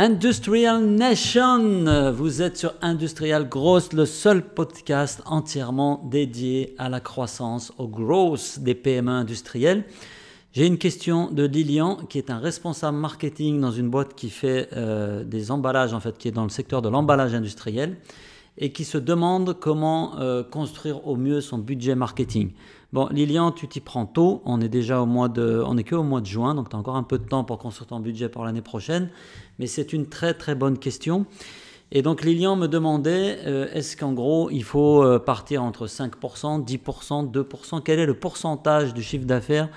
Industrial Nation, vous êtes sur Industrial Growth, le seul podcast entièrement dédié à la croissance, au growth des PME industrielles. J'ai une question de Lilian, qui est un responsable marketing dans une boîte qui fait euh, des emballages, en fait, qui est dans le secteur de l'emballage industriel et qui se demande comment euh, construire au mieux son budget marketing. Bon, Lilian, tu t'y prends tôt. On est déjà au mois de, on est que mois de juin, donc tu as encore un peu de temps pour construire ton budget pour l'année prochaine. Mais c'est une très très bonne question. Et donc Lilian me demandait, euh, est-ce qu'en gros, il faut euh, partir entre 5%, 10%, 2% Quel est le pourcentage du chiffre d'affaires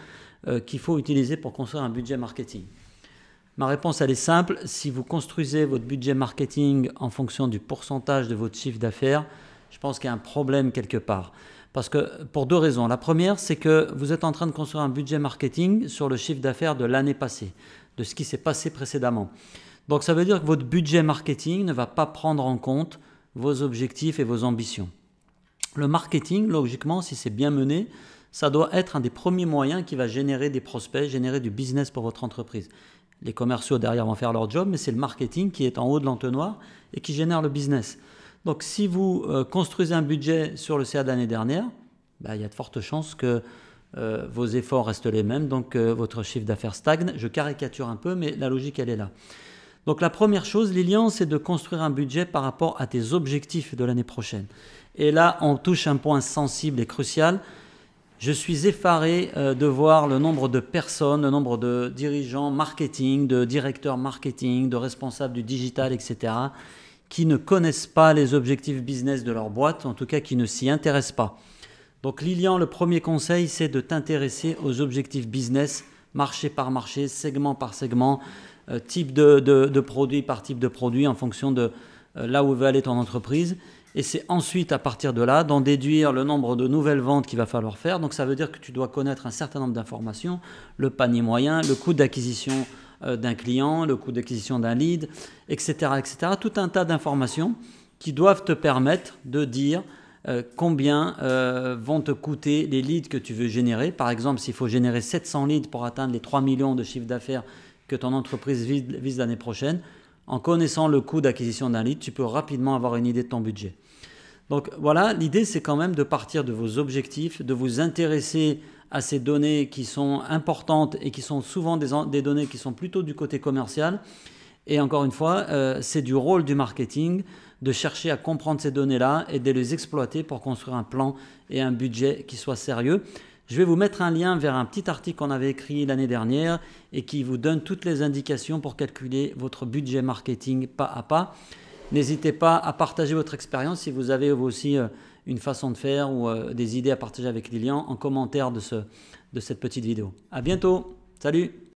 qu'il faut utiliser pour construire un budget marketing Ma réponse, elle est simple. Si vous construisez votre budget marketing en fonction du pourcentage de votre chiffre d'affaires, je pense qu'il y a un problème quelque part. Parce que pour deux raisons. La première, c'est que vous êtes en train de construire un budget marketing sur le chiffre d'affaires de l'année passée, de ce qui s'est passé précédemment. Donc ça veut dire que votre budget marketing ne va pas prendre en compte vos objectifs et vos ambitions. Le marketing, logiquement, si c'est bien mené, ça doit être un des premiers moyens qui va générer des prospects, générer du business pour votre entreprise. Les commerciaux derrière vont faire leur job, mais c'est le marketing qui est en haut de l'entonnoir et qui génère le business. Donc si vous euh, construisez un budget sur le CA de l'année dernière, bah, il y a de fortes chances que euh, vos efforts restent les mêmes, donc euh, votre chiffre d'affaires stagne. Je caricature un peu, mais la logique, elle est là. Donc la première chose, Lilian, c'est de construire un budget par rapport à tes objectifs de l'année prochaine. Et là, on touche un point sensible et crucial, je suis effaré euh, de voir le nombre de personnes, le nombre de dirigeants marketing, de directeurs marketing, de responsables du digital, etc., qui ne connaissent pas les objectifs business de leur boîte, en tout cas qui ne s'y intéressent pas. Donc Lilian, le premier conseil, c'est de t'intéresser aux objectifs business, marché par marché, segment par segment, euh, type de, de produit par type de produit, en fonction de euh, là où veut aller ton entreprise. Et c'est ensuite, à partir de là, d'en déduire le nombre de nouvelles ventes qu'il va falloir faire. Donc ça veut dire que tu dois connaître un certain nombre d'informations, le panier moyen, le coût d'acquisition euh, d'un client, le coût d'acquisition d'un lead, etc., etc. Tout un tas d'informations qui doivent te permettre de dire euh, combien euh, vont te coûter les leads que tu veux générer. Par exemple, s'il faut générer 700 leads pour atteindre les 3 millions de chiffres d'affaires que ton entreprise vise l'année prochaine, en connaissant le coût d'acquisition d'un lead, tu peux rapidement avoir une idée de ton budget. Donc voilà, l'idée c'est quand même de partir de vos objectifs, de vous intéresser à ces données qui sont importantes et qui sont souvent des, données qui sont plutôt du côté commercial. Et encore une fois, euh, c'est du rôle du marketing de chercher à comprendre ces données-là et de les exploiter pour construire un plan et un budget qui soit sérieux. Je vais vous mettre un lien vers un petit article qu'on avait écrit l'année dernière et qui vous donne toutes les indications pour calculer votre budget marketing pas à pas. N'hésitez pas à partager votre expérience si vous avez aussi euh, une façon de faire ou euh, des idées à partager avec Lilian en commentaire de, ce, de cette petite vidéo. À bientôt. Salut